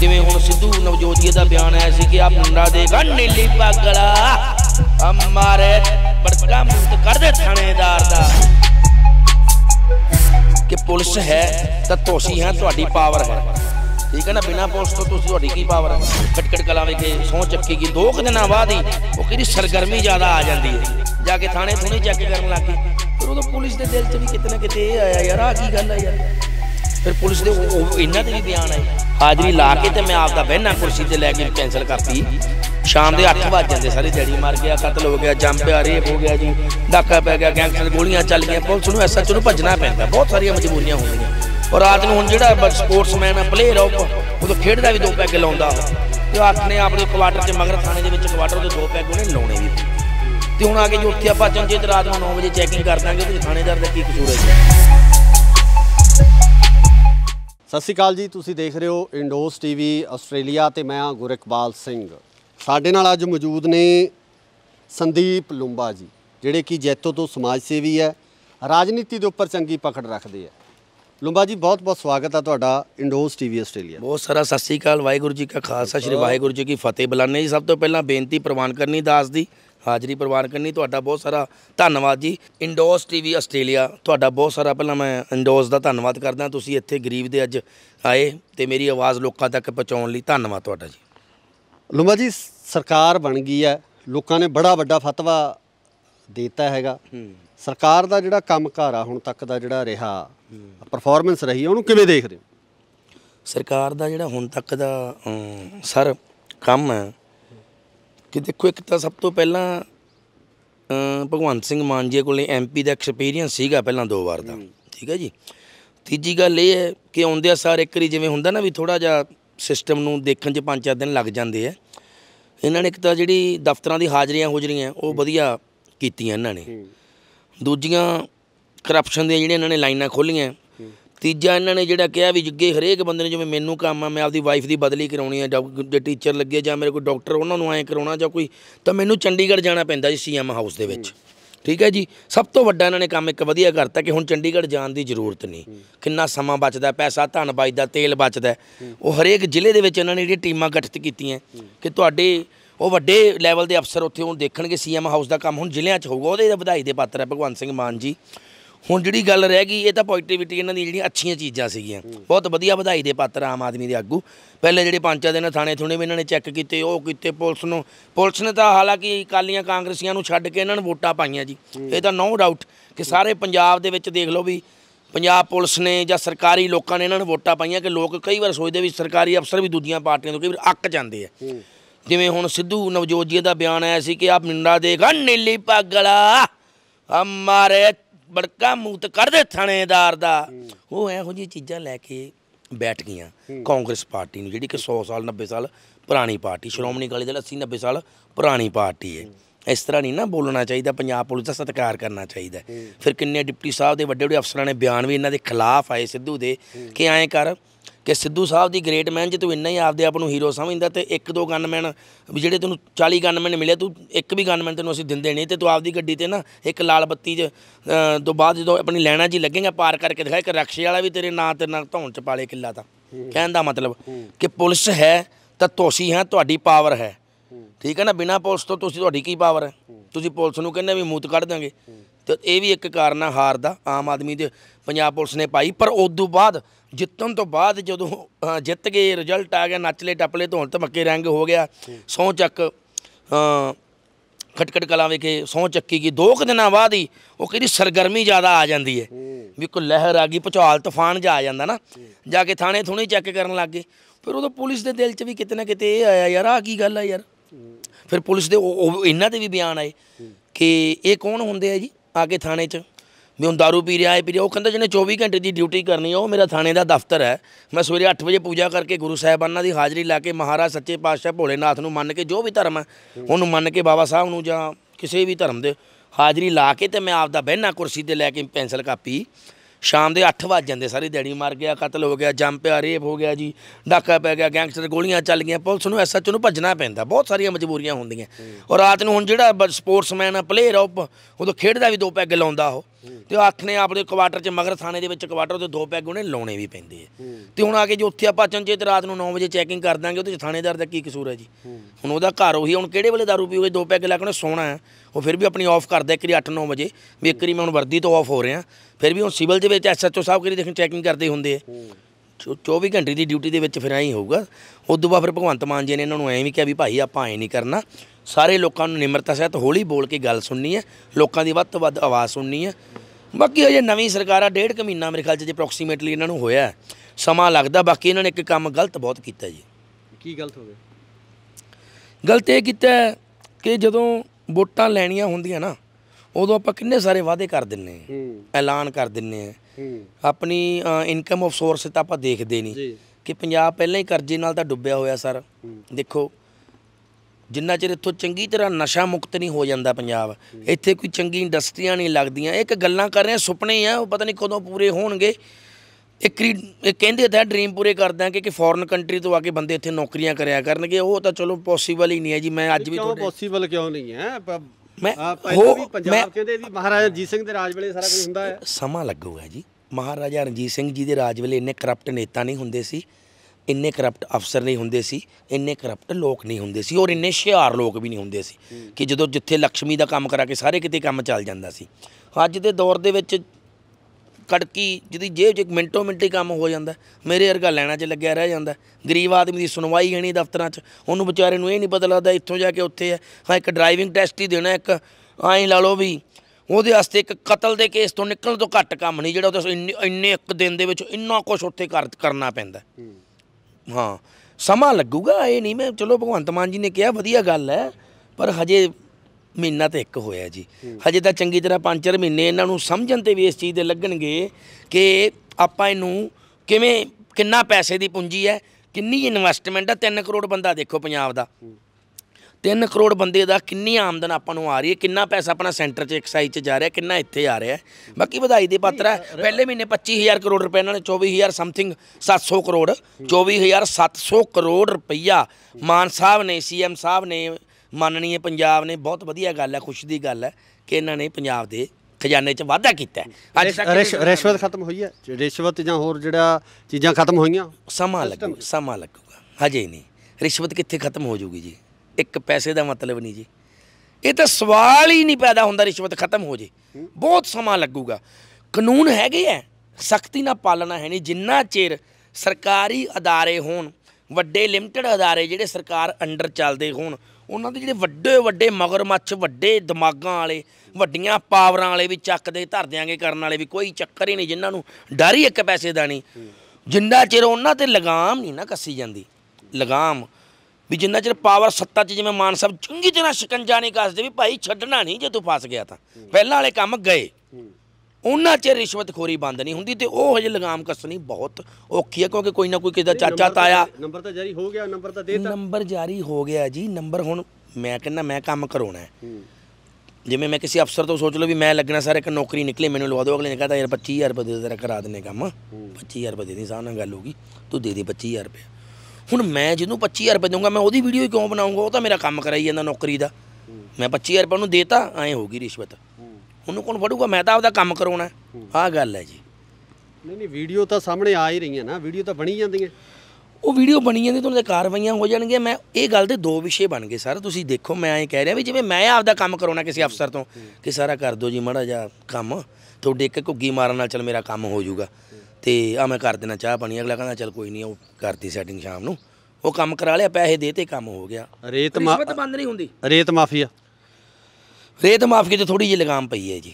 ਜਿਵੇਂ ਹੁਣ ਸਿੱਧੂ ਨਵਜੋਤੀਆ ਦਾ ਬਿਆਨ ਆਇਆ ਸੀ ਕਿ ਆ ਮੁੰਡਾ ਦੇਗਾ ਨੀਲੀ ਪਾਗਲਾ ਅਮਾਰੇ ਬੜਕਾ ਮੁਕਤ ਕਰ ਦੇ ਥਾਣੇਦਾਰ ਦਾ ਕਿ ਪੁਲਿਸ ਹੈ ਤਾਂ ਤੁਸੀਂ ਹੈ ਤੁਹਾਡੀ ਪਾਵਰ ਹੈ ਠੀਕ ਹੈ ਨਾ ਬਿਨਾ ਪੁਲਿਸ ਤੋਂ ਤੁਸੀਂ ਤੁਹਾਡੀ ਕੀ ਪਾਵਰ ਹੈ ਕਟਕਟ ਕਲਾ ਵੇਖੇ ਚੱਕੀ ਕੀ ਦੋ ਕੁ ਦਿਨਾਂ ਬਾਅਦ ਹੀ ਉਹ ਕਿਹਦੀ ਸਰਗਰਮੀ ਜ਼ਿਆਦਾ ਆ ਜਾਂਦੀ ਹੈ ਜਾ ਕੇ ਥਾਣੇ ਥੁਣੇ ਚੈੱਕ ਕਰਨ ਲੱਗ ਗਈ ਉਹ ਉਦੋਂ ਪੁਲਿਸ ਦੇ ਦਿਲ 'ਚ ਵੀ ਕਿਤੇ ਨਾ ਕਿਤੇ ਇਹ ਆਇਆ ਯਾਰ ਆ ਕੀ ਗੱਲ ਹੈ ਯਾਰ ਫਿਰ ਪੁਲਿਸ ਦੇ ਉਹ ਇੰਨਾ ਦੇ ਵੀ ਬਿਆਨ ਆਏ ਹਾਜ਼ਰੀ ਲਾ ਕੇ ਤੇ ਮੈਂ ਆਪ ਦਾ ਬਹਿਣਾ ਕੁਰਸੀ ਤੇ ਲੈ ਕੇ ਕੈਨਸਲ ਕਰਤੀ ਸ਼ਾਮ ਦੇ 8 ਵਜ ਜਾਂਦੇ ਸਾਰੇ ਜੜੀ ਮਰ ਗਿਆ ਕਤਲ ਹੋ ਗਿਆ ਜੰਮ ਪਿਆ ਰੇਪ ਹੋ ਗਿਆ ਜੀ ਡਾਕਾ ਪੈ ਗਿਆ ਗੈਂਗਸਟਰ ਗੋਲੀਆਂ ਚੱਲ ਗਈਆਂ ਪੁਲਿਸ ਨੂੰ ਐਸਐਚਓ ਨੂੰ ਭੱਜਣਾ ਪੈਂਦਾ ਬਹੁਤ ਸਾਰੀਆਂ ਮਜਬੂਰੀਆਂ ਹੁੰਦੀਆਂ ਔਰ ਰਾਤ ਨੂੰ ਹੁਣ ਜਿਹੜਾ ਸਪੋਰਟਸਮੈਨ ਆ ਪਲੇਅਰ ਆ ਉਹ ਖੇਡਦਾ ਵੀ ਦੋ ਪੈਗ ਲਾਉਂਦਾ ਤੇ ਆਖਨੇ ਆਪਣੇ ਕੁਆਟਰ ਤੇ ਮਗਰ ਥਾਣੇ ਦੇ ਵਿੱਚ ਕੁਆਟਰ ਦੇ ਦੋ ਪੈਗ ਉਹਨੇ ਲਾਉਣੇ ਵੀ ਤੇ ਹੁਣ ਆ ਕੇ ਜੋ ਉੱਥੇ ਆਪਾਂ ਚੰਗੇ ਤੇ ਰਾਤ ਨੂੰ 9 ਵਜੇ ਚੈਕਿੰਗ ਕਰ ਦਾਂਗੇ ਤੇ ਥਾਣੇਦਾਰ ਦਾ ਕੀ ਕਸੂਰ ਹੈ ਸਤਿ ਸ਼੍ਰੀ ਅਕਾਲ ਜੀ ਤੁਸੀਂ ਦੇਖ ਰਹੇ ਹੋ ਇੰਡੋਸ ਟੀਵੀ ਆਸਟ੍ਰੇਲੀਆ ਤੇ ਮੈਂ ਹਾਂ ਗੁਰਇਕਬਾਲ ਸਿੰਘ ਸਾਡੇ ਨਾਲ ਅੱਜ ਮੌਜੂਦ ਨੇ ਸੰਦੀਪ ਲੁੰਬਾ ਜੀ ਜਿਹੜੇ ਕਿ ਜੈਤੋ ਤੋਂ ਸਮਾਜ ਸੇਵੀ ਹੈ ਰਾਜਨੀਤੀ ਦੇ ਉੱਪਰ ਚੰਗੀ ਪਕੜ ਰੱਖਦੇ ਹੈ ਲੁੰਬਾ ਜੀ ਬਹੁਤ ਬਹੁਤ ਸਵਾਗਤ ਹੈ ਤੁਹਾਡਾ ਇੰਡੋਸ ਟੀਵੀ ਆਸਟ੍ਰੇਲੀਆ ਬਹੁਤ ਸਾਰਾ ਸਤਿ ਸ਼੍ਰੀ ਅਕਾਲ ਵਾਹਿਗੁਰੂ ਜੀ ਕਾ ਖਾਲਸਾ ਸ਼੍ਰੀ ਵਾਹਿਗੁਰੂ ਜੀ ਕੀ ਫਤਿਹ ਬੁਲਾਣੇ ਜੀ ਸਭ ਤੋਂ ਪਹਿਲਾਂ ਬੇਨਤੀ ਪ੍ਰਵਾਨ ਕਰਨੀ ਦਾਸ ਦੀ ਹਾਜ਼ਰੀ ਪ੍ਰਵਾਨ ਕਰਨੀ ਤੁਹਾਡਾ ਬਹੁਤ ਸਾਰਾ ਧੰਨਵਾਦ ਜੀ ਇੰਡੋਸ ਟੀਵੀ ਆਸਟ੍ਰੇਲੀਆ ਤੁਹਾਡਾ ਬਹੁਤ ਸਾਰਾ ਪਹਿਲਾਂ ਮੈਂ ਇੰਡੋਸ ਦਾ ਧੰਨਵਾਦ ਕਰਦਾ ਤੁਸੀਂ ਇੱਥੇ ਗਰੀਬ ਦੇ ਅੱਜ ਆਏ ਤੇ ਮੇਰੀ ਆਵਾਜ਼ ਲੋਕਾਂ ਤੱਕ ਪਹੁੰਚਾਉਣ ਲਈ ਧੰਨਵਾਦ ਤੁਹਾਡਾ ਜੀ ਲੰਬਾ ਜੀ ਸਰਕਾਰ ਬਣ ਗਈ ਹੈ ਲੋਕਾਂ ਨੇ ਬੜਾ ਵੱਡਾ ਫਤਵਾ ਦਿੱਤਾ ਹੈਗਾ ਸਰਕਾਰ ਦਾ ਜਿਹੜਾ ਕੰਮਕਾਰ ਆ ਹੁਣ ਤੱਕ ਦਾ ਜਿਹੜਾ ਰਿਹਾ ਪਰਫਾਰਮੈਂਸ ਰਹੀ ਉਹਨੂੰ ਕਿਵੇਂ ਦੇਖਦੇ ਹੋ ਸਰਕਾਰ ਦਾ ਜਿਹੜਾ ਹੁਣ ਤੱਕ ਦਾ ਸਰ ਕੰਮ ਹੈ ਕਿ ਦੇਖੋ ਇੱਕ ਤਾਂ ਸਭ ਤੋਂ ਪਹਿਲਾਂ ਭਗਵੰਤ ਸਿੰਘ ਮਾਨ ਜੀ ਕੋਲੇ ਐਮਪੀ ਦਾ ਐਕਸਪੀਰੀਅੰਸ ਸੀਗਾ ਪਹਿਲਾਂ ਦੋ ਵਾਰ ਦਾ ਠੀਕ ਹੈ ਜੀ ਤੀਜੀ ਗੱਲ ਇਹ ਹੈ ਕਿ ਆਉਂਦੇ ਸਾਰ ਇੱਕ ਰੀ ਜਿਵੇਂ ਹੁੰਦਾ ਨਾ ਵੀ ਥੋੜਾ ਜਿਹਾ ਸਿਸਟਮ ਨੂੰ ਦੇਖਣ 'ਚ ਪੰਜ ਚਾਰ ਦਿਨ ਲੱਗ ਜਾਂਦੇ ਆ ਇਹਨਾਂ ਨੇ ਇੱਕ ਤਾਂ ਜਿਹੜੀ ਦਫ਼ਤਰਾਂ ਦੀ ਹਾਜ਼ਰੀਆਂ ਹੋਜਰੀਆਂ ਉਹ ਵਧੀਆ ਕੀਤੀਆਂ ਇਹਨਾਂ ਨੇ ਦੂਜੀਆਂ ਕਰਪਸ਼ਨ ਦੀਆਂ ਜਿਹੜੀਆਂ ਇਹਨਾਂ ਨੇ ਲਾਈਨਾਂ ਖੋਲੀਆਂ ਤੀਜਾ ਇਹਨਾਂ ਨੇ ਜਿਹੜਾ ਕਿਹਾ ਵੀ ਜਿੱਗੇ ਹਰੇਕ ਬੰਦੇ ਨੇ ਜਿਵੇਂ ਮੈਨੂੰ ਕੰਮ ਆ ਮੈਂ ਆਪਦੀ ਵਾਈਫ ਦੀ ਬਦਲੀ ਕਰਾਉਣੀ ਆ ਜੇ ਟੀਚਰ ਲੱਗੇ ਜਾਂ ਮੇਰੇ ਕੋਈ ਡਾਕਟਰ ਉਹਨਾਂ ਨੂੰ ਐ ਕਰਾਉਣਾ ਜਾਂ ਕੋਈ ਤਾਂ ਮੈਨੂੰ ਚੰਡੀਗੜ੍ਹ ਜਾਣਾ ਪੈਂਦਾ ਜੀ ਸੀਐਮ ਹਾਊਸ ਦੇ ਵਿੱਚ ਠੀਕ ਹੈ ਜੀ ਸਭ ਤੋਂ ਵੱਡਾ ਇਹਨਾਂ ਨੇ ਕੰਮ ਇੱਕ ਵਧੀਆ ਕਰਤਾ ਕਿ ਹੁਣ ਚੰਡੀਗੜ੍ਹ ਜਾਣ ਦੀ ਜ਼ਰੂਰਤ ਨਹੀਂ ਕਿੰਨਾ ਸਮਾਂ ਬਚਦਾ ਪੈਸਾ ਧਨ ਬਚਦਾ ਤੇਲ ਬਚਦਾ ਉਹ ਹਰੇਕ ਜ਼ਿਲ੍ਹੇ ਦੇ ਵਿੱਚ ਇਹਨਾਂ ਨੇ ਜਿਹੜੀਆਂ ਟੀਮਾਂ ਗਠਿਤ ਕੀਤੀਆਂ ਕਿ ਤੁਹਾਡੇ ਉਹ ਵੱਡੇ ਲੈਵਲ ਦੇ ਅਫਸਰ ਉੱਥੇ ਹੁਣ ਦੇਖਣਗੇ ਸੀਐਮ ਹਾਊਸ ਦਾ ਕੰਮ ਹੁਣ ਜ਼ਿਲ੍ਹਿਆਂ 'ਚ ਹੋਊਗਾ ਉਹਦੇ ਵਧਾਈ ਦੇ ਪਾਤਰ ਹੈ ਭਗਵਾਨ ਸਿੰਘ ਮਾਨ ਜੀ ਹੁਣ ਜਿਹੜੀ ਗੱਲ ਰਹਿ ਗਈ ਇਹ ਤਾਂ ਪੋਜ਼ਿਟਿਵਿਟੀ ਇਹਨਾਂ ਦੀ ਜਿਹੜੀਆਂ ਅੱਛੀਆਂ ਚੀਜ਼ਾਂ ਸੀਗੀਆਂ ਬਹੁਤ ਵਧੀਆ ਵਧਾਈ ਦੇ ਪਾਤਰ ਆਮ ਆਦਮੀ ਦੇ ਆਗੂ ਪਹਿਲੇ ਜਿਹੜੇ ਪੰਚਾਂ ਦੇ ਨਾਲ ਥਾਣੇ ਥੁਣੇ ਵੀ ਇਹਨਾਂ ਨੇ ਚੈੱਕ ਕੀਤੇ ਉਹ ਕੀਤੇ ਪੁਲਿਸ ਨੂੰ ਪੁਲਿਸ ਨੇ ਤਾਂ ਹਾਲਾਂਕਿ ਕਾਲੀਆਂ ਕਾਂਗਰਸੀਆਂ ਨੂੰ ਛੱਡ ਕੇ ਇਹਨਾਂ ਨੇ ਵੋਟਾਂ ਪਾਈਆਂ ਜੀ ਇਹ ਤਾਂ ਨੋ ਡਾਊਟ ਕਿ ਸਾਰੇ ਪੰਜਾਬ ਦੇ ਵਿੱਚ ਦੇਖ ਲਓ ਵੀ ਪੰਜਾਬ ਪੁਲਿਸ ਨੇ ਜਾਂ ਸਰਕਾਰੀ ਲੋਕਾਂ ਨੇ ਇਹਨਾਂ ਨੂੰ ਵੋਟਾਂ ਪਾਈਆਂ ਕਿ ਲੋਕ ਕਈ ਵਾਰ ਸੋਚਦੇ ਵੀ ਸਰਕਾਰੀ ਅਫਸਰ ਵੀ ਦੂਜੀਆਂ ਪਾਰਟੀਆਂ ਤੋਂ ਕਈ ਵਾਰ ਅੱਕ ਜਾਂਦੇ ਆ ਜਿਵੇਂ ਹੁਣ ਸਿੱਧੂ ਨਵਜੋਤ ਜੀ ਦਾ ਬਿਆਨ ਆਇਆ ਸੀ ਕਿ ਆ ਮਿੰਡਾ ਦੇਖ ਨੀਲੀ ਪਾਗਲਾ ਹਮਾਰੇ ਬੜਕਾ ਮੂਤ ਕਰਦੇ ਥਣੇਦਾਰ ਦਾ ਉਹ ਇਹੋ ਜੀ ਚੀਜ਼ਾਂ ਲੈ ਕੇ ਬੈਠ ਗਈਆਂ ਕਾਂਗਰਸ ਪਾਰਟੀ ਨੂੰ ਜਿਹੜੀ ਕਿ 100 ਸਾਲ 90 ਸਾਲ ਪੁਰਾਣੀ ਪਾਰਟੀ ਸ਼੍ਰੋਮਣੀ ਅਕਾਲੀ ਦਲ 80 90 ਸਾਲ ਪੁਰਾਣੀ ਪਾਰਟੀ ਹੈ ਇਸ ਤਰ੍ਹਾਂ ਨਹੀਂ ਨਾ ਬੋਲਣਾ ਚਾਹੀਦਾ ਪੰਜਾਬ ਪੁਲਿਸ ਦਾ ਸਤਿਕਾਰ ਕਰਨਾ ਚਾਹੀਦਾ ਫਿਰ ਕਿੰਨੇ ਡਿਪਟੀ ਸਾਹਿਬ ਦੇ ਵੱਡੇ ਵੱਡੇ ਅਫਸਰਾਂ ਨੇ ਬਿਆਨ ਵੀ ਇਹਨਾਂ ਦੇ ਖਿਲਾਫ ਆਏ ਸਿੱਧੂ ਦੇ ਕਿ ਐਂ ਕਰ ਕਿ ਸਿੱਧੂ ਸਾਹਿਬ ਦੀ ਗ੍ਰੇਟ ਮੈਨ ਜੇ ਤੂੰ ਇੰਨਾ ਹੀ ਆਪਦੇ ਆਪ ਨੂੰ ਹੀਰੋ ਸਮਝਦਾ ਤੇ ਇੱਕ ਦੋ ਗਨਮੈਨ ਵੀ ਜਿਹੜੇ ਤੈਨੂੰ 40 ਗਨਮੈਨ ਮਿਲੇ ਤੂੰ ਇੱਕ ਵੀ ਗਨਮੈਨ ਤੈਨੂੰ ਅਸੀਂ ਦਿੰਦੇ ਨਹੀਂ ਤੇ ਤੂੰ ਆਪਦੀ ਗੱਡੀ ਤੇ ਨਾ ਇੱਕ ਲਾਲ ਬੱਤੀ ਚ ਤੋਂ ਬਾਅਦ ਜਦੋਂ ਆਪਣੀ ਲੈਣਾ ਜੀ ਲੱਗੇਗਾ ਪਾਰ ਕਰਕੇ ਦਿਖਾ ਇੱਕ ਰਕਸ਼ੇ ਵਾਲਾ ਵੀ ਤੇਰੇ ਨਾਂ ਤੇ ਨਾਲ ਧੌਣ ਚ ਪਾਲੇ ਕਿੱਲਾ ਤਾਂ ਕਹਿਣ ਦਾ ਮਤਲਬ ਕਿ ਪੁਲਿਸ ਹੈ ਤਾਂ ਤੁਸੀਂ ਹੈ ਤੁਹਾਡੀ ਪਾਵਰ ਹੈ ਠੀਕ ਹੈ ਨਾ ਬਿਨਾ ਪੁਲਿਸ ਤੋਂ ਤੁਸੀਂ ਤੁਹਾਡੀ ਕੀ ਪਾਵਰ ਹੈ ਤੁਸੀਂ ਪੁਲਿਸ ਨੂੰ ਕਹਿੰਦੇ ਵੀ ਮੂਤ ਕੱਢ ਦਾਂਗੇ ਤੇ ਇਹ ਵੀ ਇੱਕ ਕਾਰਨ ਆ ਹਾਰ ਦਾ ਆਮ ਆਦਮੀ ਦੇ ਪੰਜਾਬ ਪੁਲਿਸ ਨੇ ਪਾਈ ਪਰ ਉਸ ਤੋਂ ਬਾਅਦ ਜਿੱਤਣ ਤੋਂ ਬਾਅਦ ਜਦੋਂ ਜਿੱਤ ਗਏ ਰਿਜ਼ਲਟ ਆ ਗਿਆ ਨੱਚਲੇ ਟੱਪਲੇ ਧੌਣ ਧਮੱਕੇ ਰੰਗ ਹੋ ਗਿਆ ਸੌ ਚੱਕ ਖਟਕਟ ਕਲਾ ਵੇਖੇ ਸੌ ਚੱਕੀ ਕੀ ਦੋ ਕੁ ਦਿਨਾਂ ਬਾਅਦ ਹੀ ਉਹ ਕਿਹੜੀ ਸਰਗਰਮੀ ਜ਼ਿਆਦਾ ਆ ਜਾਂਦੀ ਹੈ ਵੀ ਕੋ ਲਹਿਰ ਆ ਗਈ ਪਚਾਲ ਤੂਫਾਨ ਜਾ ਆ ਜਾਂਦਾ ਨਾ ਜਾ ਕੇ ਥਾਣੇ ਥੁਣੇ ਚੈੱਕ ਕਰਨ ਲੱਗੇ ਗਏ ਫਿਰ ਉਦੋਂ ਪੁਲਿਸ ਦੇ ਦਿਲ 'ਚ ਵੀ ਕਿਤੇ ਨਾ ਕਿਤੇ ਇਹ ਆਇਆ ਯਾਰ ਆ ਕੀ ਗੱਲ ਆ ਯਾਰ ਫਿਰ ਪੁਲਿਸ ਦੇ ਉਹ ਇਹਨਾਂ ਦੇ ਵੀ ਬਿਆਨ ਆਏ ਕਿ ਇਹ ਕੌਣ ਹੁੰਦੇ ਆ ਜੀ ਆ ਕੇ ਥਾਣੇ 'ਚ ਵੀ ਹੁਣ दारू ਪੀ ਰਿਹਾ ਹੈ ਪੀ ਰਿਹਾ ਉਹ ਕਹਿੰਦਾ ਜਿਹਨੇ 24 ਘੰਟੇ ਦੀ ਡਿਊਟੀ ਕਰਨੀ ਹੈ ਉਹ ਮੇਰਾ ਥਾਣੇ ਦਾ ਦਫ਼ਤਰ ਹੈ ਮੈਂ ਸਵੇਰੇ 8 ਵਜੇ ਪੂਜਾ ਕਰਕੇ ਗੁਰੂ ਸਾਹਿਬਾਨਾਂ ਦੀ ਹਾਜ਼ਰੀ ਲਾ ਕੇ ਮਹਾਰਾਜ ਸੱਚੇ ਪਾਤਸ਼ਾਹ ਭੋਲੇਨਾਥ ਨੂੰ ਮੰਨ ਕੇ ਜੋ ਵੀ ਧਰਮ ਹੈ ਉਹਨੂੰ ਮੰਨ ਕੇ ਬਾਬਾ ਸਾਹਿਬ ਨੂੰ ਜਾਂ ਕਿਸੇ ਵੀ ਧਰਮ ਦੇ ਹਾਜ਼ਰੀ ਲਾ ਕੇ ਤੇ ਮੈਂ ਆਪ ਦਾ ਬਹਿਣਾ ਕੁਰਸੀ ਤੇ ਲੈ ਕੇ ਪੈਨਸਲ ਕਾਪੀ ਸ਼ਾਮ ਦੇ 8 ਵਜ ਜਾਂਦੇ ਸਾਰੀ ਦਿਹਾੜੀ ਮਾਰ ਗਿਆ ਕਤਲ ਹੋ ਗਿਆ ਜੰਮ ਪਿਆ ਰੇਪ ਹੋ ਗਿਆ ਜੀ ਡਾਕਾ ਪੈ ਗਿਆ ਗੈਂਗਸਟਰ ਗੋਲੀਆਂ ਚੱਲ ਗਈਆਂ ਪੁਲਿਸ ਨੂੰ ਐਸਐਚਓ ਨੂੰ ਭੱਜਣਾ ਪੈਂਦਾ ਬਹੁਤ ਸਾਰੀਆਂ ਮਜਬੂਰੀਆਂ ਹੁੰਦੀਆਂ ਔਰ ਰਾਤ ਨੂੰ ਹੁਣ ਜਿਹੜਾ ਸਪੋਰਟਸਮੈਨ ਆ ਪਲੇਅਰ ਆ ਉਦੋਂ ਖੇਡਦਾ ਵੀ ਦੋ ਪੈਗ ਲਾਉਂਦਾ ਉਹ ਤੇ ਉਹ ਨੇ ਆਪਣੇ ਕੁਆਟਰ 'ਚ ਮਗਰ ਥਾਣੇ ਦੇ ਵਿੱਚ ਕੁਆਟਰ ਤੇ ਦੋ ਪੈਗ ਉਹਨੇ ਲਾਉਣੇ ਵੀ ਪੈਂਦੇ ਆ ਤੇ ਹੁਣ ਆ ਕੇ ਜੇ ਉੱਥੇ ਆਪਾਂ ਚੰਚੇ ਤੇ ਰਾਤ ਨੂੰ 9 ਵਜੇ ਚੈਕਿੰਗ ਕਰ ਦਾਂਗੇ ਉਹਦੇ 'ਚ ਥਾਣੇਦਾਰ ਦਾ ਕੀ ਕਸੂਰ ਹੈ ਜੀ ਹੁਣ ਉਹਦਾ ਘਰ ਉਹੀ ਹੁਣ ਕਿਹੜੇ ਵੇਲੇ दारू ਪੀਓਗੇ ਦੋ ਪੈਗ ਲੈ ਕੇ ਉਹਨੇ ਸੋਣਾ ਉਹ ਫਿਰ ਵੀ ਆਪਣੀ ਆਫ ਕਰਦਾ ਇੱਕ ਰੀ 8-9 ਵਜੇ ਵੀ ਇੱਕ ਰੀ ਮੈਂ ਹੁਣ ਵਰਦੀ ਤੋਂ ਆਫ ਹੋ ਰਿਹਾ ਫਿਰ ਵੀ ਹੁਣ ਸਿਵਲ ਦੇ ਵਿੱਚ ਐਸਐਚਓ ਸਾਹਿਬ ਕਿਹੜੀ ਦੇਖਣ ਚੈਕਿੰਗ ਕਰਦੇ ਹੁੰਦੇ ਆ 24 ਘੰਟੇ ਦੀ ਡਿਊਟੀ ਦੇ ਵਿੱਚ ਫਿਰ ਐਂ ਹੋਊਗਾ ਉਸ ਤੋਂ ਬਾਅਦ ਫਿਰ ਭਗਵੰਤ ਮਾਨ ਜੀ ਨੇ ਇਹਨਾਂ ਨੂੰ ਐਂ ਵੀ ਕਿਹਾ ਵੀ ਭਾਈ ਆਪਾਂ ਐਂ ਨਹੀਂ ਕਰਨਾ ਸਾਰੇ ਲੋਕਾਂ ਨੂੰ ਨਿਮਰਤਾ ਸਹਿਤ ਹੌਲੀ ਬੋਲ ਕੇ ਗੱਲ ਸੁਣਨੀ ਹੈ ਲੋਕਾਂ ਦੀ ਵੱਧ ਤੋਂ ਵੱਧ ਆਵਾਜ਼ ਸੁਣਨੀ ਹੈ ਬਾਕੀ ਹਜੇ ਨਵੀਂ ਸਰਕਾਰ ਆ ਡੇਢ ਕੁ ਮਹੀਨਾ ਮੇਰੇ ਖਿਆਲ 'ਚ ਜੇ ਅਪਰੋਕਸੀਮੇਟਲੀ ਇਹਨਾਂ ਨੂੰ ਹੋਇਆ ਸਮਾਂ ਲੱਗਦਾ ਬਾਕੀ ਇਹਨਾਂ ਨੇ ਇੱਕ ਕੰਮ ਗਲਤ ਬਹੁਤ ਕੀਤਾ ਜੀ ਕੀ ਗਲਤ ਹੋ ਗਿਆ ਗਲਤ ਇਹ ਕੀਤਾ ਕਿ ਜਦੋਂ ਵੋਟਾਂ ਲੈਣੀਆਂ ਹੁੰਦੀਆਂ ਨਾ ਉਦੋਂ ਆਪਾਂ ਕਿੰਨੇ ਸਾਰੇ ਵਾਅਦੇ ਕਰ ਦਿੰਨੇ ਆ ਐਲਾਨ ਕਰ ਦਿੰਨੇ ਆ ਆਪਣੀ ਇਨਕਮ ਆਫ ਸੋਰਸ ਤਾਂ ਆਪਾਂ ਦੇਖਦੇ ਨਹੀਂ ਕਿ ਪੰਜਾਬ ਪਹਿਲਾਂ ਹੀ ਕਰਜ਼ੇ ਨਾਲ ਤਾਂ ਡੁੱਬਿਆ ਹੋਇਆ ਸਰ ਦੇਖੋ ਜਿੰਨਾ ਚਿਰ ਇੱਥੋਂ ਚੰਗੀ ਤਰ੍ਹਾਂ ਨਸ਼ਾ ਮੁਕਤ ਨਹੀਂ ਹੋ ਜਾਂਦਾ ਪੰਜਾਬ ਇੱਥੇ ਕੋਈ ਚੰਗੀ ਇੰਡਸਟਰੀਆਂ ਨਹੀਂ ਲੱਗਦੀਆਂ ਇੱਕ ਗੱਲਾਂ ਕਰ ਰਹੇ ਸੁਪਨੇ ਆ ਉਹ ਪਤਾ ਨਹੀਂ ਕਦੋਂ ਪੂਰੇ ਹੋਣਗੇ ਇੱਕ ਕਹਿੰਦੇ ਤਾਂ ਡ੍ਰੀਮ ਪੂਰੇ ਕਰਦਾ ਕਿ ਕਿ ਫੋਰਨ ਕੰਟਰੀ ਤੋਂ ਆ ਕੇ ਬੰਦੇ ਇੱਥੇ ਨੌਕਰੀਆਂ ਕਰਿਆ ਕਰਨਗੇ ਉਹ ਤਾਂ ਚਲੋ ਪੋਸੀਬਲ ਹੀ ਨਹੀਂ ਹੈ ਜੀ ਮੈਂ ਅੱਜ ਵੀ ਤੁਹਾਡੇ ਪੋਸੀਬਲ ਕਿਉਂ ਨਹੀਂ ਹੈ ਮੈਂ ਹੋ ਮੈਂ ਪੰਜਾਬ ਕਹਿੰਦੇ ਵੀ ਮਹਾਰਾਜਾ ਰਣਜੀਤ ਸਿੰਘ ਦੇ ਰਾਜ ਵੇਲੇ ਸਾਰਾ ਕੁਝ ਹੁੰਦਾ ਹੈ ਸਮਾਂ ਲੱਗੂਗਾ ਜੀ ਮਹਾਰਾਜਾ ਰਣਜੀਤ ਸਿੰਘ ਜੀ ਦੇ ਰਾਜ ਵੇਲੇ ਇੰਨੇ ਕਰਪਟ ਨੇਤਾ ਨਹੀਂ ਹੁੰਦੇ ਸੀ ਇੰਨੇ ਕਰਪਟ ਅਫਸਰ ਨਹੀਂ ਹੁੰਦੇ ਸੀ ਇੰਨੇ ਕਰਪਟ ਲੋਕ ਨਹੀਂ ਹੁੰਦੇ ਸੀ ਔਰ ਇੰਨੇ ਸ਼ਿਆਰ ਲੋਕ ਵੀ ਨਹੀਂ ਹੁੰਦੇ ਸੀ ਕਿ ਜਦੋਂ ਜਿੱਥੇ ਲక్ష్ਮੀ ਦਾ ਕੰਮ ਕਰਾ ਕੇ ਸਾਰੇ ਕਿਤੇ ਕੰਮ ਚੱਲ ਜਾਂਦਾ ਸੀ ਅੱਜ ਦੇ ਦੌਰ ਦੇ ਵਿੱਚ ਕੜਕੀ ਜਿਹਦੀ ਜੇਬ 'ਚ ਮਿੰਟੋ ਮਿੰਟੀ ਕੰਮ ਹੋ ਜਾਂਦਾ ਮੇਰੇ ਵਰਗਾ ਲੈਣਾ 'ਚ ਲੱਗਿਆ ਰਹਿ ਜਾਂਦਾ ਗਰੀਬ ਆਦਮੀ ਦੀ ਸੁਣਵਾਈ ਹੈ ਨਹੀਂ ਦਫ਼ਤਰਾਂ 'ਚ ਉਹਨੂੰ ਵਿਚਾਰੇ ਨੂੰ ਇਹ ਨਹੀਂ ਪਤਾ ਲੱਗਦਾ ਇੱਥੋਂ ਜਾ ਕੇ ਉੱਥੇ ਹੈ ਹਾਂ ਇੱਕ ਡਰਾਈਵਿੰਗ ਟੈਸਟ ਹੀ ਦੇਣਾ ਇੱਕ ਐਂ ਲਾ ਲਓ ਵੀ ਉਹਦੇ ਵਾਸਤੇ ਇੱਕ ਕਤਲ ਦੇ ਕੇਸ ਤੋਂ ਨਿਕਲਣ ਤੋਂ ਘੱਟ ਕੰਮ ਨਹੀਂ ਜਿਹੜਾ ਉਹਦੇ ਇੰਨੇ ਇੱਕ ਦਿਨ ਦੇ ਵਿੱਚ ਇੰਨਾ ਕੁਝ ਉੱਥੇ ਕਰਨਾ ਪੈਂਦਾ ਹਾਂ ਸਮਾਂ ਲੱਗੂਗਾ ਇਹ ਨਹੀਂ ਮੈਂ ਚਲੋ ਭਗਵੰਤ ਮਾਨ ਜੀ ਨੇ ਕਿਹਾ ਵਧੀਆ ਗੱਲ ਹੈ ਪਰ ਹਜੇ ਮਹੀਨਾ ਤੇ ਇੱਕ ਹੋਇਆ ਜੀ ਹਜੇ ਤਾਂ ਚੰਗੀ ਤਰ੍ਹਾਂ 5-4 ਮਹੀਨੇ ਇਹਨਾਂ ਨੂੰ ਸਮਝਣ ਤੇ ਵੀ ਇਸ ਚੀਜ਼ ਦੇ ਲੱਗਣਗੇ ਕਿ ਆਪਾਂ ਇਹਨੂੰ ਕਿਵੇਂ ਕਿੰਨਾ ਪੈਸੇ ਦੀ ਪੂੰਜੀ ਹੈ ਕਿੰਨੀ ਇਨਵੈਸਟਮੈਂਟ ਹੈ 3 ਕਰੋੜ ਬੰਦਾ ਦੇਖੋ ਪੰਜਾਬ ਦਾ 3 ਕਰੋੜ ਬੰਦੇ ਦਾ ਕਿੰਨੀ ਆਮਦਨ ਆਪਾਂ ਨੂੰ ਆ ਰਹੀ ਹੈ ਕਿੰਨਾ ਪੈਸਾ ਆਪਣਾ ਸੈਂਟਰ 'ਚ ਐਕਸਾਈਜ਼ 'ਚ ਜਾ ਰਿਹਾ ਕਿੰਨਾ ਇੱਥੇ ਆ ਰਿਹਾ ਬਾਕੀ ਵਧਾਈ ਦੇ ਪਾਤਰ ਹੈ ਪਹਿਲੇ ਮਹੀਨੇ 25000 ਕਰੋੜ ਰੁਪਏ ਨਾਲ 24000 ਸਮਥਿੰਗ 700 ਕਰੋੜ 24700 ਕਰੋੜ ਰੁਪਈਆ ਮਾਨ ਸਾਹਿਬ ਨੇ ਸੀਐਮ ਸਾਹਿਬ ਨੇ ਮੰਨਣੀ ਹੈ ਪੰਜਾਬ ਨੇ ਬਹੁਤ ਵਧੀਆ ਗੱਲ ਹੈ ਖੁਸ਼ੀ ਦੀ ਗੱਲ ਹੈ ਕਿ ਇਹਨਾਂ ਨੇ ਪੰਜਾਬ ਦੇ ਖਜ਼ਾਨੇ 'ਚ ਵਾਧਾ ਕੀਤਾ ਅੱਜ ਰਿਸ਼ਵਤ ਖਤਮ ਹੋਈ ਹੈ ਰਿਸ਼ਵਤ ਜਾਂ ਹੋਰ ਜਿਹੜਾ ਚੀਜ਼ਾਂ ਖਤਮ ਹੋਈਆਂ ਸਮਾਂ ਲੱਗੂ ਸਮਾਂ ਲੱਗੂਗਾ ਹਜੇ ਨਹੀਂ ਰਿਸ਼ਵਤ ਕਿੱਥੇ ਖਤਮ ਹੋ ਜੂਗੀ ਜੀ ਇੱਕ ਪੈਸੇ ਦਾ ਮਤਲਬ ਨਹੀਂ ਜੀ ਇਹ ਤਾਂ ਸਵਾਲ ਹੀ ਨਹੀਂ ਪੈਦਾ ਹੁੰਦਾ ਰਿਸ਼ਵਤ ਖਤਮ ਹੋ ਜੇ ਬਹੁਤ ਸਮਾਂ ਲੱਗੂਗਾ ਕਾਨੂੰਨ ਹੈਗੇ ਐ ਸਖਤੀ ਨਾਲ ਪਾਲਣਾ ਹੈ ਨਹੀਂ ਜਿੰਨਾ ਚਿਰ ਸਰਕਾਰੀ ਅਦਾਰੇ ਹੋਣ ਵੱਡੇ ਲਿਮਟਿਡ ਅਦਾਰੇ ਜਿਹੜੇ ਸਰਕਾਰ ਅੰਡਰ ਚੱਲਦੇ ਹੋਣ ਉਹਨਾਂ ਦੇ ਜਿਹੜੇ ਵੱਡੇ ਵੱਡੇ ਮਗਰਮੱਛ ਵੱਡੇ ਦਿਮਾਗਾਂ ਵਾਲੇ ਵੱਡੀਆਂ ਪਾਵਰਾਂ ਵਾਲੇ ਵੀ ਚੱਕਦੇ ਧਰ ਦਿਆਂਗੇ ਕਰਨ ਵਾਲੇ ਵੀ ਕੋਈ ਚੱਕਰ ਹੀ ਨਹੀਂ ਜਿਨ੍ਹਾਂ ਨੂੰ ਡਰ ਹੀ ਇੱਕ ਪੈਸੇ ਦਾ ਨਹੀਂ ਜਿੰਨਾ ਚਿਰ ਉਹਨਾਂ ਤੇ ਲਗਾਮ ਨਹੀਂ ਨਾ ਕੱਸੀ ਜਾਂਦੀ ਲਗਾਮ ਵੀ ਜਿੰਨਾ ਚਿਰ ਪਾਵਰ ਸੱਤਾ 'ਚ ਜਿਵੇਂ ਮਾਨ ਸਾਹਿਬ ਚੰਗੀ ਤਰ੍ਹਾਂ ਸ਼ਿਕੰਜਾ ਨਹੀਂ ਕੱਸਦੇ ਵੀ ਭਾਈ ਛੱਡਣਾ ਨਹੀਂ ਜੇ ਤੂੰ ਫਸ ਗਿਆ ਤਾਂ ਪਹਿਲਾਂ ਵਾਲੇ ਕੰਮ ਗਏ ਉਹਨਾਂ 'ਚ ਰਿਸ਼ਵਤਖੋਰੀ ਬੰਦ ਨਹੀਂ ਹੁੰਦੀ ਤੇ ਉਹ ਹਜੇ ਲਗਾਮ ਕਸਣੀ ਬਹੁਤ ਔਖੀ ਹੈ ਕਿਉਂਕਿ ਕੋਈ ਨਾ ਕੋਈ ਕਿਸੇ ਦਾ ਚਾਚਾ ਤਾਇਆ ਨੰਬਰ ਤਾਂ ਜਾਰੀ ਹੋ ਗਿਆ ਨੰਬਰ ਤਾਂ ਦੇਤਾ ਨੰਬਰ ਜਾਰੀ ਹੋ ਗਿਆ ਜੀ ਨੰਬਰ ਹੁਣ ਮੈਂ ਕਹਿੰਦਾ ਮੈਂ ਕੰਮ ਕਰਾਉਣਾ ਹੈ ਜਿਵੇਂ ਮੈਂ ਕਿਸੇ ਅਫਸਰ ਤੋਂ ਸੋਚ ਲਓ ਵੀ ਮੈਂ ਲੱਗਣਾ ਸਰ ਇੱਕ ਨੌਕਰੀ ਨਿਕਲੇ ਮੈਨੂੰ ਲਵਾ ਦਿਓ ਅਗਲੇ ਨੇ ਕਹਤਾ ਯਾਰ 25000 ਰੁਪਏ ਦੇ ਤੇਰਾ ਕਰਾ ਦਿੰਨੇ ਕੰਮ 25000 ਰੁਪਏ ਦੇ ਦੇ ਸਾਹ ਨਾਲ ਗੱਲ ਹੋਗੀ ਤੂੰ ਦੇ ਦੇ 25000 ਰੁਪਏ ਹੁਣ ਮੈਂ ਜਿਹਨੂੰ 25000 ਰੁਪਏ ਦਊਂਗਾ ਮੈਂ ਉਹਦੀ ਵੀਡੀਓ ਕਿਉਂ ਬਣਾਉਂਗਾ ਉਹ ਤਾਂ ਮੇਰਾ ਕੰਮ ਕਰਾਈ ਜਾਂਦਾ ਨੌਕਰੀ ਦਾ ਮੈਂ 25000 ਰੁਪਏ ਉਹਨੂੰ ਦੇਤਾ ਐਂ ਹੋਗੀ ਰਿਸ਼ਵਤ ਉਹਨੂੰ ਕੌਣ ਵੜੂਗਾ ਮੈਂ ਤਾਂ ਆਪਦਾ ਕੰਮ ਕਰਾਉਣਾ ਆਹ ਗੱਲ ਹੈ ਜੀ ਨਹੀਂ ਨਹੀਂ ਵੀਡੀਓ ਤਾਂ ਸਾਹਮਣੇ ਆ ਹੀ ਰਹੀਆਂ ਨਾ ਵੀਡੀਓ ਤਾਂ ਬਣੀ ਜਾਂਦੀਆਂ ਉਹ ਵੀਡੀਓ ਬਣੀ ਜਾਂਦੀ ਤੁਹਾਨੂੰ ਤੇ ਕਾਰਵਾਈਆਂ ਹੋ ਜਾਣਗੀਆਂ ਮੈਂ ਇਹ ਗੱਲ ਦੇ ਦੋ ਵਿਸ਼ੇ ਬਣ ਗਏ ਸਰ ਤੁਸੀਂ ਦੇਖੋ ਮੈਂ ਐਂ ਕਹਿ ਰਿਹਾ ਵੀ ਜਿਵੇਂ ਮੈਂ ਆਪਦਾ ਕੰਮ ਕਰਾਉਣਾ ਕਿਸੇ ਅਫਸਰ ਤੋਂ ਕਿ ਸਾਰਾ ਕਰ ਦਿਓ ਜੀ ਮੜਾ ਜਾ ਕੰਮ ਤੁਹਾਡੇ ਇੱਕ ਘੁੱਗੀ ਮਾਰਨ ਨਾਲ ਚਲ ਮੇਰਾ ਕੰਮ ਹੋ ਜਾਊਗਾ ਤੇ ਆ ਮੈਂ ਕਰ ਦੇਣਾ ਚਾਹ ਪਾਣੀ ਅਗਲਾ ਕਹਿੰਦਾ ਚਲ ਕੋਈ ਨਹੀਂ ਉਹ ਕਰਤੀ ਸੈਟਿੰਗ ਸ਼ਾਮ ਨੂੰ ਉਹ ਕੰਮ ਕਰਾ ਲਿਆ ਪੈਸੇ ਦੇ ਤੇ ਕੰਮ ਹੋ ਗਿਆ ਰੇਤ ਮਾਫੀ ਰੇਤ ਮਾਫੀਆ ਰੇਤ ਮਾਫੀਆ ਤੇ ਥੋੜੀ ਜਿਹੀ ਲਗਾਮ ਪਈ ਹੈ ਜੀ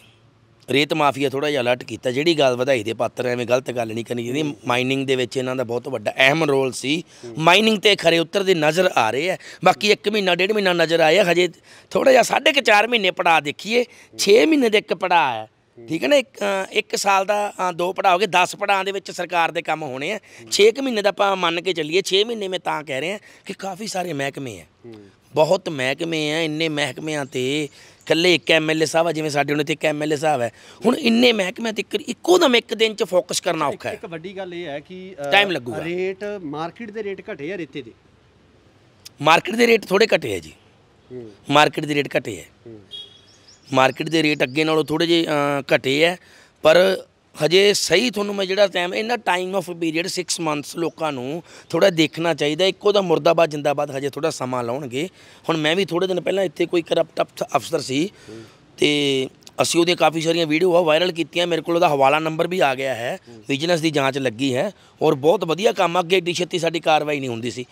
ਰੇਤ ਮਾਫੀਆ ਥੋੜਾ ਜਿਹਾ ਅਲਰਟ ਕੀਤਾ ਜਿਹੜੀ ਗੱਲ ਵਧਾਈ ਦੇ ਪਾਤਰ ਐਵੇਂ ਗਲਤ ਗੱਲ ਨਹੀਂ ਕਰਨੀ ਜਿਹੜੀ ਮਾਈਨਿੰਗ ਦੇ ਵਿੱਚ ਇਹਨਾਂ ਦਾ ਬਹੁਤ ਵੱਡਾ ਅਹਿਮ ਰੋਲ ਸੀ ਮਾਈਨਿੰਗ ਤੇ ਖਰੇ ਉੱਤਰ ਦੇ ਨਜ਼ਰ ਆ ਰਹੇ ਆ ਬਾਕੀ 1 ਮਹੀਨਾ ਡੇਢ ਮਹੀਨਾ ਨਜ਼ਰ ਆਇਆ ਹਜੇ ਥੋੜਾ ਜਿਹਾ ਸਾਢੇ 4 ਮਹੀਨੇ ਪੜਾ ਦੇਖੀਏ 6 ਮਹੀਨੇ ਦੇ ਇੱਕ ਪੜਾ ਹੈ ਠੀਕ ਹੈ ਨਾ ਇੱਕ ਇੱਕ ਸਾਲ ਦਾ ਦੋ ਪੜਾ ਹੋ ਗਏ 10 ਪੜਾਾਂ ਦੇ ਵਿੱਚ ਸਰਕਾਰ ਦੇ ਕੰਮ ਹੋਣੇ ਆ 6 ਮਹੀਨੇ ਦਾ ਆਪਾਂ ਮੰਨ ਕੇ ਚੱਲੀਏ 6 ਮਹੀਨੇ ਮੈਂ ਤਾਂ ਕਹਿ ਰਹੇ ਆ ਕਿ ਕਾਫੀ ਸਾਰੇ ਮਹਿਕਮੇ ਆ ਬਹੁਤ ਮਹਿਕਮੇ ਆ ਇੰਨੇ ਮਹਿਕਮਿਆਂ ਤੇ ਕੱਲੇ ਇੱਕ ਐਮਐਲਏ ਸਾਹਿਬ ਆ ਜਿਵੇਂ ਸਾਡੇ ਹੁਣ ਇੱਥੇ ਇੱਕ ਐਮਐਲਏ ਸਾਹਿਬ ਹੈ ਹੁਣ ਇੰਨੇ ਮਹਿਕਮਿਆਂ ਤੇ ਇੱਕੋ ਦਮ ਇੱਕ ਦਿਨ ਚ ਫੋਕਸ ਕਰਨਾ ਔਖਾ ਹੈ ਇੱਕ ਵੱਡੀ ਗੱਲ ਇਹ ਹੈ ਕਿ ਟਾਈਮ ਲੱਗੂਗਾ ਰੇਟ ਮਾਰਕੀਟ ਦੇ ਰੇਟ ਘਟੇ ਆ ਰੇਤੇ ਦੇ ਮਾਰਕੀਟ ਦੇ ਰੇਟ ਥੋੜੇ ਘਟੇ ਆ ਜੀ ਮਾਰਕੀਟ ਦੇ ਰੇਟ ਘਟੇ ਆ ਮਾਰਕੀਟ ਦੇ ਰੇਟ ਅੱਗੇ ਨਾਲੋਂ ਥੋੜੇ ਜਿਹਾ ਘਟੇ ਆ ਪਰ ਹਜੇ ਸਹੀ ਤੁਹਾਨੂੰ ਮੈਂ ਜਿਹੜਾ ਟਾਈਮ ਇਹਨਾਂ ਟਾਈਮ ਆਫ ਪੀਰੀਅਡ 6 ਮੰਥਸ ਲੋਕਾਂ ਨੂੰ ਥੋੜਾ ਦੇਖਣਾ ਚਾਹੀਦਾ ਇੱਕੋ ਦਾ ਮੁਰਦਾਬਾਦ ਜਿੰਦਾਬਾਦ ਹਜੇ ਥੋੜਾ ਸਮਾਂ ਲਾਉਣਗੇ ਹੁਣ ਮੈਂ ਵੀ ਥੋੜੇ ਦਿਨ ਪਹਿਲਾਂ ਇੱਥੇ ਕੋਈ ਕਰਪਟ ਅਫਸਰ ਸੀ ਤੇ ਅਸੀਂ ਉਹਦੇ ਕਾਫੀ ਸਾਰੀਆਂ ਵੀਡੀਓ ਆ ਵਾਇਰਲ ਕੀਤੀਆਂ ਮੇਰੇ ਕੋਲ ਉਹਦਾ ਹਵਾਲਾ ਨੰਬਰ ਵੀ ਆ ਗਿਆ ਹੈ ਬਿਜ਼ਨਸ ਦੀ ਜਾਂਚ ਲੱਗੀ ਹੈ ਔਰ ਬਹੁਤ ਵਧੀਆ ਕੰਮ ਅੱਗੇ ਏਡੀ ਛੇਤੀ ਸਾਡੀ ਕਾਰਵਾਈ ਨਹੀਂ ਹੁੰਦੀ ਸੀ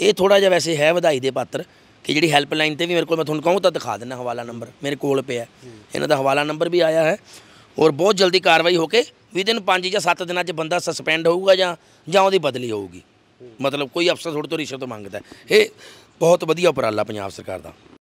ਇਹ ਥੋੜਾ ਜਿਹਾ ਵੈਸੇ ਹੈ ਵਧਾਈ ਦੇ ਪਾਤਰ ਕਿ ਜਿਹੜੀ ਹੈਲਪਲਾਈਨ ਤੇ ਵੀ ਮੇਰੇ ਕੋਲ ਮੈਂ ਤੁਹਾਨੂੰ ਕਹੂੰ ਤਾਂ ਦਿਖਾ ਦਿੰਦਾ ਹਵਾਲਾ ਨੰਬਰ ਮੇਰੇ ਕੋਲ ਪਿਆ ਇਹਨਾਂ ਦਾ ਹਵਾਲਾ ਨੰਬਰ ਵੀ ਆਇਆ ਹੈ ਔਰ ਬਹੁਤ ਜਲਦੀ ਕਾਰਵਾਈ ਹੋ ਕੇ ਵਿਦਨ 5 ਜਾਂ 7 ਦਿਨਾਂ 'ਚ ਬੰਦਾ ਸਸਪੈਂਡ ਹੋਊਗਾ ਜਾਂ ਜਾਂ ਉਹਦੀ ਬਦਲੀ ਹੋਊਗੀ ਮਤਲਬ ਕੋਈ ਅਫਸਰ ਥੋੜੇ ਤੋਂ ਰਿਸ਼ਵਤ ਮੰਗਦਾ ਇਹ ਬਹੁਤ ਵਧੀਆ ਉਪਰਾਲਾ ਪੰਜਾਬ ਸਰਕਾਰ ਦਾ